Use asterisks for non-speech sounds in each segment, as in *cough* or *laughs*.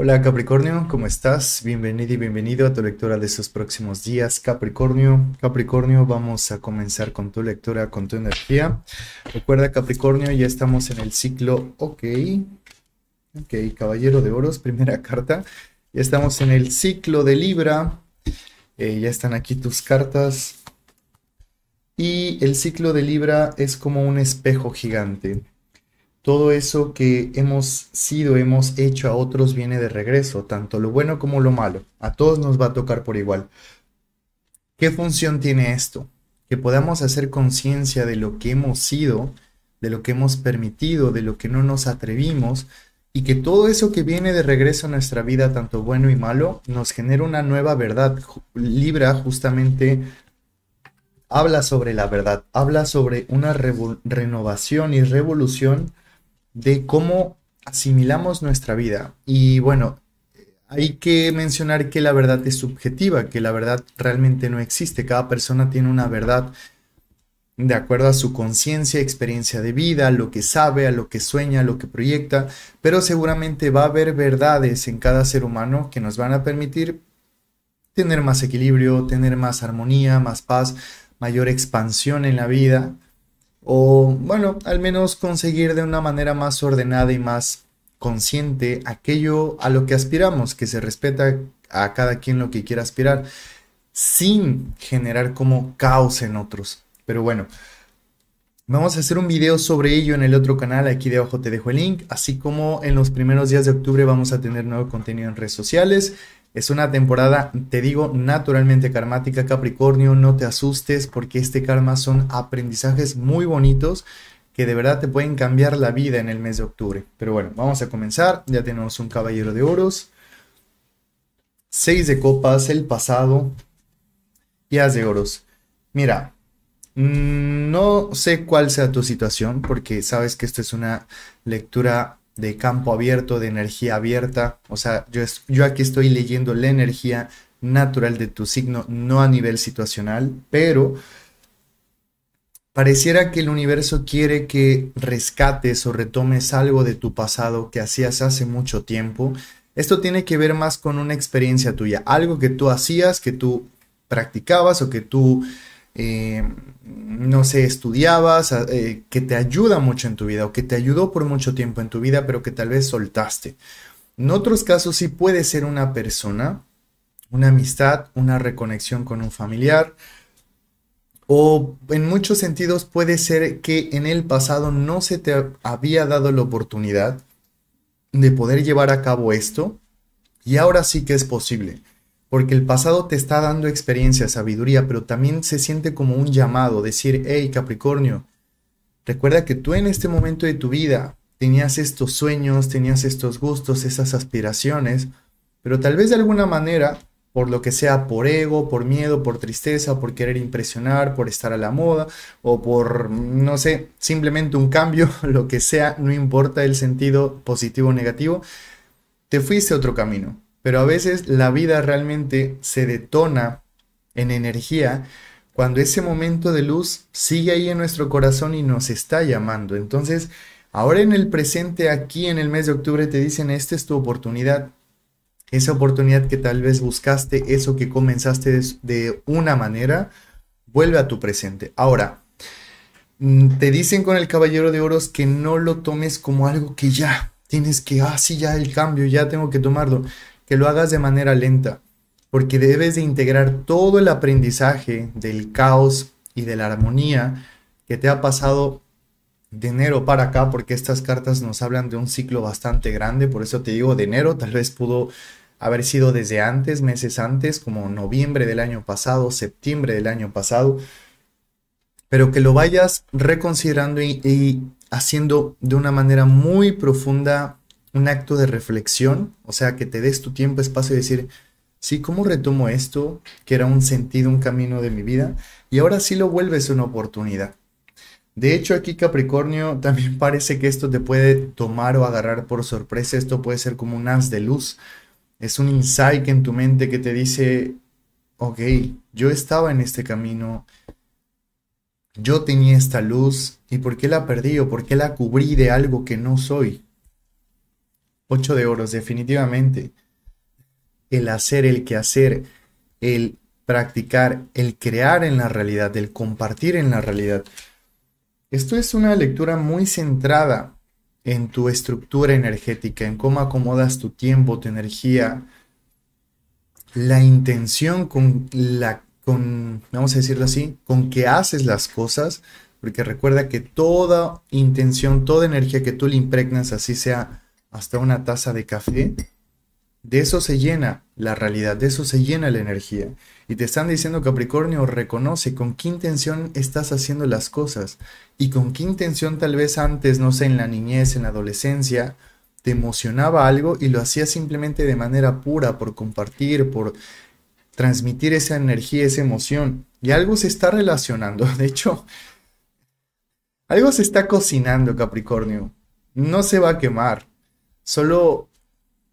Hola Capricornio, ¿cómo estás? Bienvenido y bienvenido a tu lectura de estos próximos días, Capricornio. Capricornio, vamos a comenzar con tu lectura, con tu energía. Recuerda, Capricornio, ya estamos en el ciclo OK. Ok, Caballero de Oros, *laughs* primera carta. Ya estamos en el ciclo de Libra. Eh, ya están aquí tus cartas. Y el ciclo de Libra es como un espejo gigante todo eso que hemos sido, hemos hecho a otros viene de regreso, tanto lo bueno como lo malo. A todos nos va a tocar por igual. ¿Qué función tiene esto? Que podamos hacer conciencia de lo que hemos sido, de lo que hemos permitido, de lo que no nos atrevimos, y que todo eso que viene de regreso a nuestra vida, tanto bueno y malo, nos genera una nueva verdad. Libra justamente habla sobre la verdad, habla sobre una renovación y revolución de cómo asimilamos nuestra vida. Y bueno, hay que mencionar que la verdad es subjetiva, que la verdad realmente no existe. Cada persona tiene una verdad de acuerdo a su conciencia, experiencia de vida, lo que sabe, a lo que sueña, a lo que proyecta, pero seguramente va a haber verdades en cada ser humano que nos van a permitir tener más equilibrio, tener más armonía, más paz, mayor expansión en la vida, o bueno, al menos conseguir de una manera más ordenada y más consciente aquello a lo que aspiramos, que se respeta a cada quien lo que quiera aspirar, sin generar como caos en otros. Pero bueno, vamos a hacer un video sobre ello en el otro canal, aquí debajo te dejo el link, así como en los primeros días de octubre vamos a tener nuevo contenido en redes sociales. Es una temporada, te digo, naturalmente karmática, Capricornio, no te asustes porque este karma son aprendizajes muy bonitos que de verdad te pueden cambiar la vida en el mes de octubre. Pero bueno, vamos a comenzar. Ya tenemos un caballero de oros, seis de copas, el pasado y as de oros. Mira, mm, no sé cuál sea tu situación porque sabes que esto es una lectura de campo abierto, de energía abierta. O sea, yo, yo aquí estoy leyendo la energía natural de tu signo, no a nivel situacional, pero pareciera que el universo quiere que rescates o retomes algo de tu pasado que hacías hace mucho tiempo. Esto tiene que ver más con una experiencia tuya, algo que tú hacías, que tú practicabas o que tú eh, no sé, estudiabas, eh, que te ayuda mucho en tu vida o que te ayudó por mucho tiempo en tu vida, pero que tal vez soltaste. En otros casos sí puede ser una persona, una amistad, una reconexión con un familiar, o en muchos sentidos puede ser que en el pasado no se te había dado la oportunidad de poder llevar a cabo esto y ahora sí que es posible porque el pasado te está dando experiencia, sabiduría, pero también se siente como un llamado, decir, hey Capricornio, recuerda que tú en este momento de tu vida tenías estos sueños, tenías estos gustos, esas aspiraciones, pero tal vez de alguna manera, por lo que sea, por ego, por miedo, por tristeza, por querer impresionar, por estar a la moda, o por, no sé, simplemente un cambio, *laughs* lo que sea, no importa el sentido positivo o negativo, te fuiste otro camino pero a veces la vida realmente se detona en energía cuando ese momento de luz sigue ahí en nuestro corazón y nos está llamando. Entonces, ahora en el presente, aquí en el mes de octubre, te dicen, esta es tu oportunidad. Esa oportunidad que tal vez buscaste, eso que comenzaste de una manera, vuelve a tu presente. Ahora, mm, te dicen con el Caballero de Oros que no lo tomes como algo que ya tienes que, ah, sí, ya el cambio, ya tengo que tomarlo que lo hagas de manera lenta, porque debes de integrar todo el aprendizaje del caos y de la armonía que te ha pasado de enero para acá, porque estas cartas nos hablan de un ciclo bastante grande, por eso te digo de enero, tal vez pudo haber sido desde antes, meses antes, como noviembre del año pasado, septiembre del año pasado, pero que lo vayas reconsiderando y, y haciendo de una manera muy profunda un acto de reflexión, o sea, que te des tu tiempo, espacio y decir, sí, ¿cómo retomo esto? Que era un sentido, un camino de mi vida, y ahora sí lo vuelves una oportunidad. De hecho, aquí Capricornio *laughs* también parece que esto te puede tomar o agarrar por sorpresa, esto puede ser como un as de luz, es un insight en tu mente que te dice, ok, yo estaba en este camino, yo tenía esta luz, ¿y por qué la perdí o por qué la cubrí de algo que no soy? Ocho de oros, definitivamente. El hacer, el que hacer, el practicar, el crear en la realidad, el compartir en la realidad. Esto es una lectura muy centrada en tu estructura energética, en cómo acomodas tu tiempo, tu energía, la intención con la con vamos a decirlo así, con que haces las cosas, porque recuerda que toda intención, toda energía que tú le impregnas, así sea hasta una taza de café, de eso se llena la realidad, de eso se llena la energía. Y te están diciendo, Capricornio, reconoce con qué intención estás haciendo las cosas y con qué intención tal vez antes, no sé, en la niñez, en la adolescencia, te emocionaba algo y lo hacías simplemente de manera pura, por compartir, por transmitir esa energía, esa emoción. Y algo se está relacionando. *laughs* De hecho, algo se está cocinando, Capricornio. No se va a quemar, Solo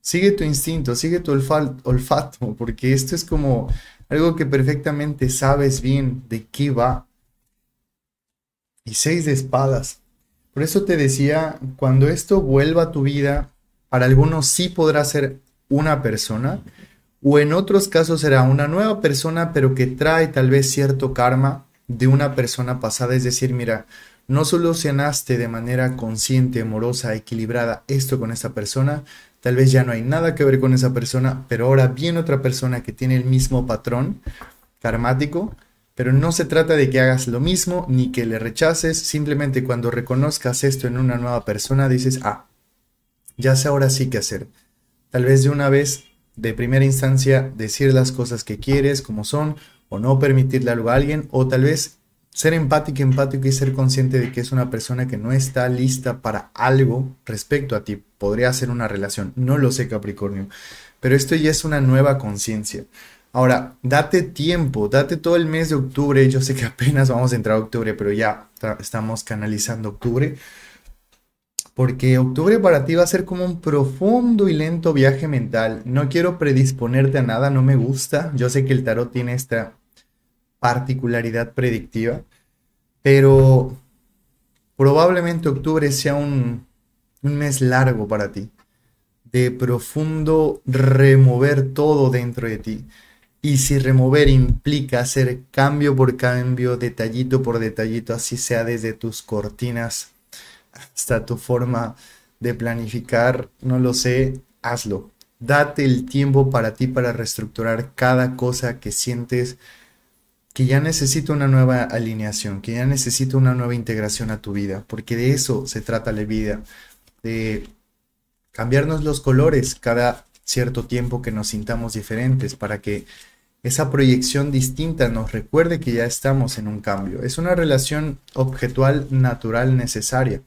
sigue tu instinto, sigue tu olfato, *laughs* porque esto es como algo que perfectamente sabes bien de qué va. Y seis de espadas. Por eso te decía, cuando esto vuelva a tu vida, para algunos sí podrá ser una persona, o en otros casos será una nueva persona, pero que trae tal vez cierto karma de una persona pasada. Es decir, mira, no solucionaste de manera consciente, amorosa, equilibrada esto con esa persona, tal vez ya no hay nada que ver con esa persona, pero ahora viene otra persona que tiene el mismo patrón karmático, pero no se trata de que hagas lo mismo ni que le rechaces, simplemente cuando reconozcas esto en una nueva persona dices, ah, ya sé ahora sí qué hacer. Tal vez de una vez, de primera instancia, decir las cosas que quieres como son o no permitirle algo a alguien, o tal vez ser empático, empático y ser consciente de que es una persona que no está lista para algo respecto a ti. Podría ser una relación, no lo sé Capricornio, pero esto ya es una nueva conciencia. Ahora, date tiempo, date todo el mes de octubre. Yo sé que *laughs* apenas vamos a entrar a octubre, pero ya estamos canalizando octubre. Porque octubre para ti va a ser como un profundo y lento viaje mental. No quiero predisponerte a nada, no me gusta. Yo sé que el tarot tiene esta particularidad predictiva, pero probablemente octubre sea un, mes largo para ti, de profundo remover todo dentro de ti. Y si remover implica hacer cambio por cambio, detallito por detallito, así sea desde tus cortinas hasta tu forma de planificar, no lo sé, hazlo. Date el tiempo para ti para reestructurar cada cosa que sientes que ya necesita una nueva alineación, que ya necesita una nueva integración a tu vida, porque de eso se trata la vida, de cambiarnos los colores cada cierto tiempo que nos sintamos diferentes para que esa proyección distinta nos recuerde que ya estamos en un cambio. Es una relación objetual natural necesaria.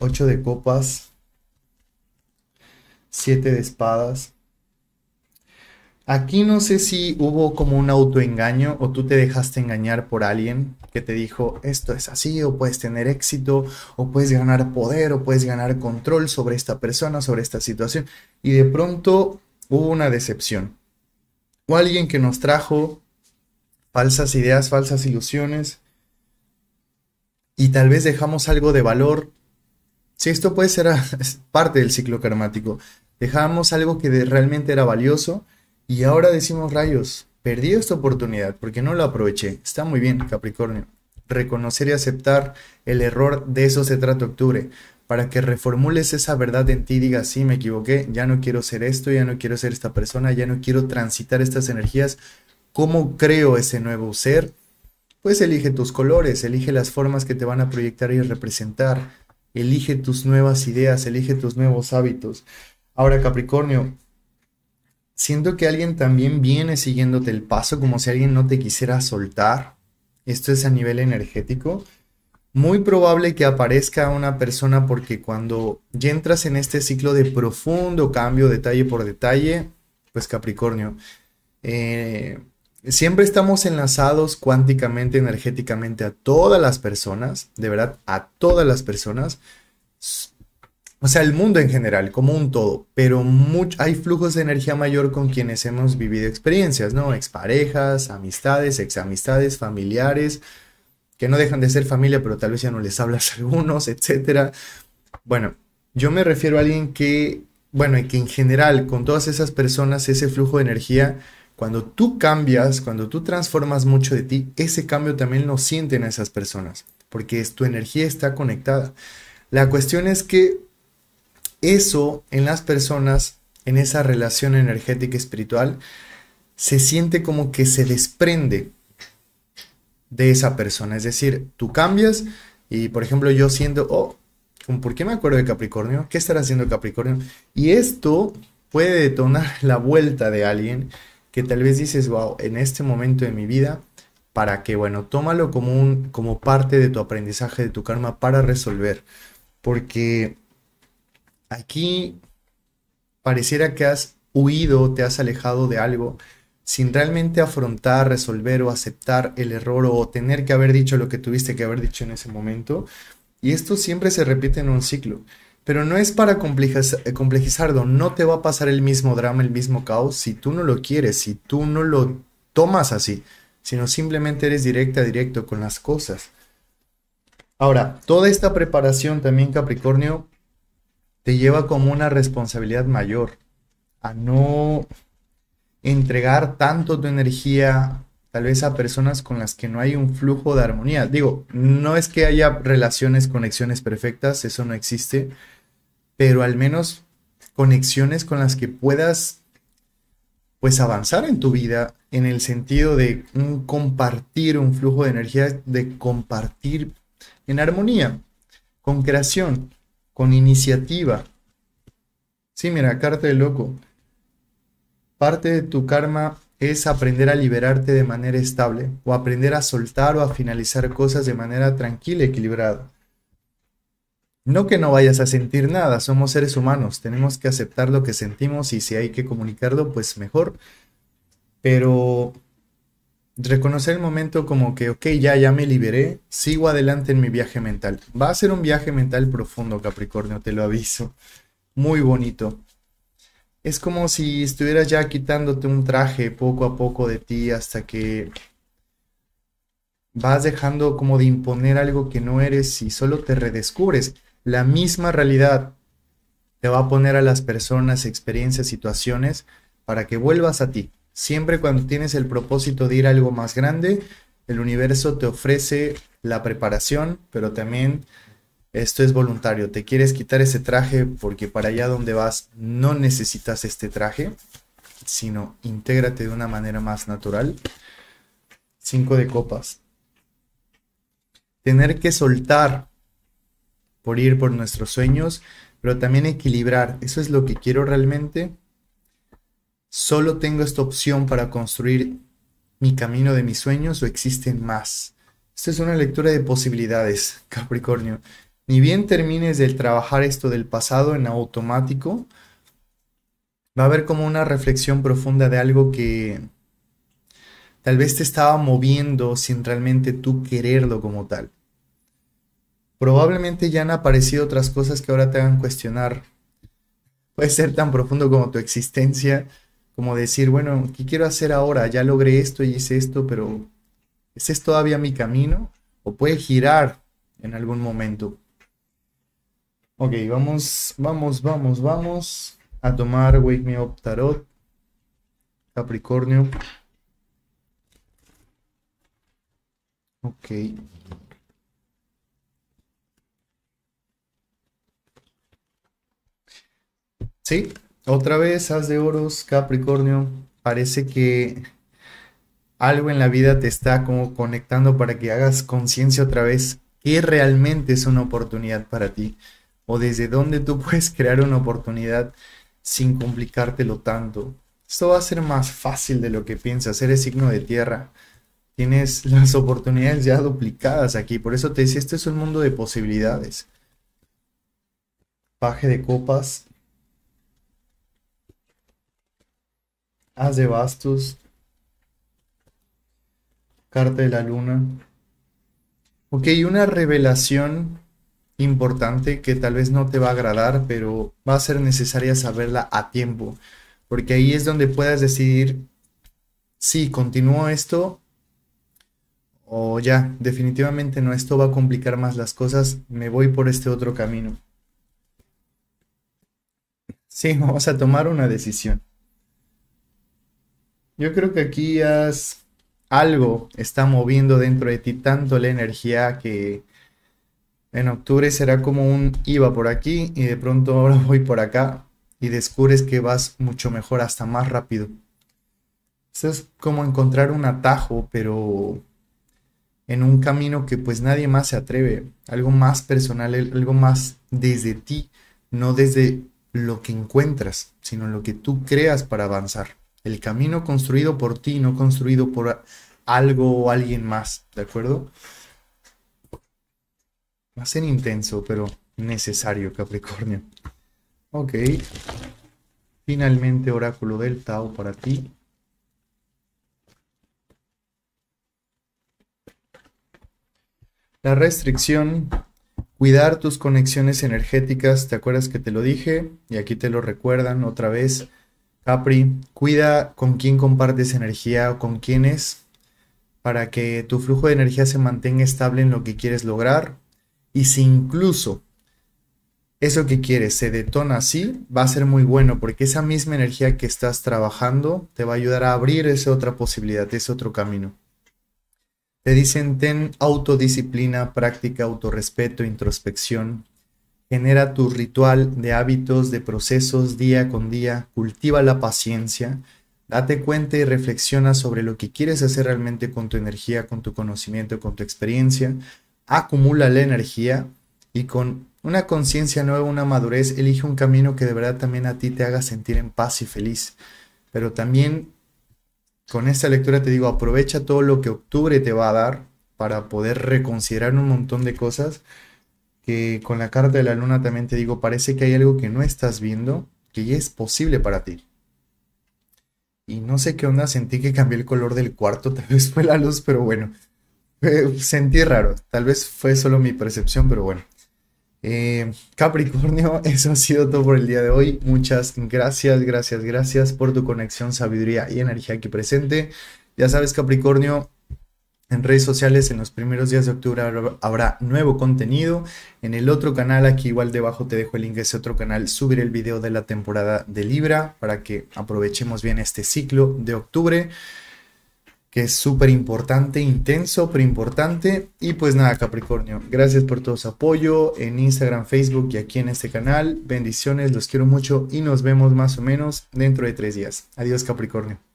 Ocho de copas, siete de espadas, Aquí no sé si hubo como un autoengaño o tú te dejaste engañar por alguien que te dijo esto es así o puedes tener éxito o puedes ganar poder o puedes ganar control sobre esta persona, sobre esta situación y de pronto hubo una decepción o alguien que nos trajo falsas ideas, falsas ilusiones y tal vez dejamos algo de valor. Si esto puede ser ah, *laughs* parte del ciclo karmático, dejamos algo que realmente era valioso y ahora decimos rayos, perdí esta oportunidad porque no la aproveché. Está muy bien, Capricornio. Reconocer y aceptar el error, de eso se trata octubre, para que reformules esa verdad en ti y digas, sí, me equivoqué, ya no quiero ser esto, ya no quiero ser esta persona, ya no quiero transitar estas energías. ¿Cómo creo ese nuevo ser? Pues elige tus colores, elige las formas que te van a proyectar y representar, elige tus nuevas ideas, elige tus nuevos hábitos. Ahora, Capricornio, Siento que alguien también viene siguiéndote el paso como si alguien no te quisiera soltar. Esto es a nivel energético. Muy probable que aparezca una persona porque cuando ya entras en este ciclo de profundo cambio detalle por detalle, pues Capricornio, eh, siempre estamos enlazados cuánticamente, energéticamente a todas las personas, de verdad, a todas las personas o sea, el mundo en general, como un todo, pero hay flujos de energía mayor con quienes hemos vivido experiencias, ¿no? Exparejas, amistades, examistades, familiares, que no dejan de ser familia, pero tal vez ya no les hablas a algunos, etc. Bueno, yo me refiero a alguien que, bueno, y que en general, con todas esas personas, ese flujo de energía, cuando tú cambias, cuando tú transformas mucho de ti, ese cambio también lo sienten esas personas, porque es, tu energía está conectada. La cuestión es que eso en las personas, en esa relación energética espiritual, se siente como que se desprende de esa persona. Es decir, tú cambias y, por ejemplo, yo siento, oh, ¿por qué me acuerdo de Capricornio? ¿Qué estará haciendo Capricornio? Y esto puede detonar *laughs* la vuelta de alguien que tal vez dices, wow, en este momento de mi vida, para que, bueno, tómalo como, un, como parte de tu aprendizaje, de tu karma para resolver. Porque aquí pareciera que has huido, te has alejado de algo, sin realmente afrontar, resolver o aceptar el error o tener que haber dicho lo que tuviste que haber dicho en ese momento. Y esto siempre se repite en un ciclo. Pero no es para eh, complejizarlo, no te va a pasar el mismo drama, el mismo caos si tú no lo quieres, si tú no lo tomas así, sino simplemente eres directa, directo con las cosas. Ahora, toda esta preparación también Capricornio te lleva como una responsabilidad mayor a no entregar tanto tu energía tal vez a personas con las que no hay un flujo de armonía. Digo, no es que haya relaciones, conexiones perfectas, eso no existe, pero al menos conexiones con las que puedas pues avanzar en tu vida en el sentido de compartir un flujo de energía, de compartir en armonía, con creación con iniciativa. Sí, mira, carta de loco. Parte de tu karma es aprender a liberarte de manera estable o aprender a soltar o a finalizar cosas de manera tranquila y equilibrada. No que no vayas a sentir nada, somos seres humanos, tenemos que aceptar lo que sentimos y si hay que comunicarlo, pues mejor. Pero reconocer el momento como que, ok, ya, ya me liberé, sigo adelante en mi viaje mental. Va a ser un viaje mental profundo, Capricornio, te lo aviso. Muy bonito. Es como si estuvieras ya quitándote un traje poco a poco de ti hasta que vas dejando como de imponer algo que no eres y solo te redescubres. La misma realidad te va a poner a las personas, experiencias, situaciones para que vuelvas a ti Siempre cuando tienes el propósito de ir algo más grande, el universo te ofrece la preparación, pero también esto es voluntario. Te quieres quitar ese traje porque para allá donde vas no necesitas este traje, sino intégrate de una manera más natural. Cinco de copas. Tener que soltar por ir por nuestros sueños, pero también equilibrar. Eso es lo que quiero realmente. ¿Solo tengo esta opción para construir mi camino de mis sueños o existen más? Esta es una lectura de posibilidades, *laughs* Capricornio. Ni bien termines de trabajar esto del pasado en automático, va a haber como una reflexión profunda de algo que tal vez te estaba moviendo sin realmente tú quererlo como tal. Probablemente ya han aparecido otras cosas que ahora te hagan cuestionar. Puede ser tan profundo como tu existencia, como decir, bueno, ¿qué quiero hacer ahora? Ya logré esto y hice esto, pero ¿ese es todavía mi camino? O puede girar en algún momento. Ok, vamos, vamos, vamos, vamos a tomar Wake Me Up Tarot, Capricornio. Ok. Sí, otra vez, haz de oros, Capricornio. Parece que algo en la vida te está como conectando para que hagas conciencia otra vez qué realmente es una oportunidad para ti o desde dónde tú *laughs* puedes crear una oportunidad sin complicártelo tanto. Esto va a ser más fácil de lo que piensas. Eres signo de tierra. Tienes *laughs* las oportunidades ya duplicadas aquí. Por eso te decía, este es un mundo de posibilidades. Paje de copas. Haz de bastos. Carta de la luna. Ok, una revelación importante que tal vez no te va a agradar, pero va a ser necesaria saberla a tiempo, porque ahí es donde puedas decidir si continúo esto o ya, definitivamente no, esto va a complicar más las cosas, me voy por este otro camino. Sí, *laughs* vamos a tomar una decisión. Yo creo que aquí has, algo está moviendo dentro de ti tanto la energía que en octubre será como un iba por aquí y de pronto ahora *laughs* voy por acá y descubres que vas mucho mejor, hasta más rápido. Eso es como encontrar un atajo, pero en un camino que pues nadie más se atreve, algo más personal, algo más desde ti, no desde lo que encuentras, sino lo que tú creas para avanzar. El camino construido por ti, no construido por algo o alguien más, ¿de acuerdo? Va a ser intenso, pero necesario, Capricornio. Ok. Finalmente, oráculo del Tao para ti. La restricción, cuidar tus conexiones energéticas, ¿te acuerdas que te lo dije? Y aquí te lo recuerdan otra vez Capri, cuida con quién compartes energía o con quiénes para que tu flujo de energía se mantenga estable en lo que quieres lograr. Y si incluso eso que quieres se detona así, va a ser muy bueno porque esa misma energía que estás trabajando te va a ayudar a abrir esa otra posibilidad, ese otro camino. Te dicen ten autodisciplina, práctica, autorrespeto, introspección, Genera tu ritual de hábitos, de procesos día con día. Cultiva la paciencia. Date cuenta y reflexiona sobre lo que quieres hacer realmente con tu energía, con tu conocimiento, con tu experiencia. Acumula la energía y con una conciencia nueva, una madurez, elige un camino que de verdad también a ti te haga sentir en paz y feliz. Pero también con esta lectura te digo, aprovecha todo lo que octubre te va a dar para poder reconsiderar un montón de cosas con la carta de la luna también te digo, parece que hay algo que no estás viendo, que ya es posible para ti. Y no sé qué onda, sentí que cambié el color del cuarto, *laughs* tal vez fue la luz, pero bueno, sentí raro, tal vez fue solo mi percepción, pero bueno. Eh, Capricornio, *laughs* eso ha sido todo por el día de hoy. Muchas gracias, gracias, gracias por tu conexión, sabiduría y energía aquí presente. Ya sabes, Capricornio, en redes sociales en los primeros días de octubre habrá nuevo contenido. En el otro canal, aquí igual debajo te dejo el link de ese otro canal, subir el video de la temporada de Libra para que aprovechemos bien este ciclo de octubre que es súper importante, intenso, pero importante. Y pues nada, Capricornio, gracias por todo su apoyo en Instagram, Facebook y aquí en este canal. Bendiciones, los quiero mucho y nos vemos más o menos dentro de tres días. Adiós, Capricornio.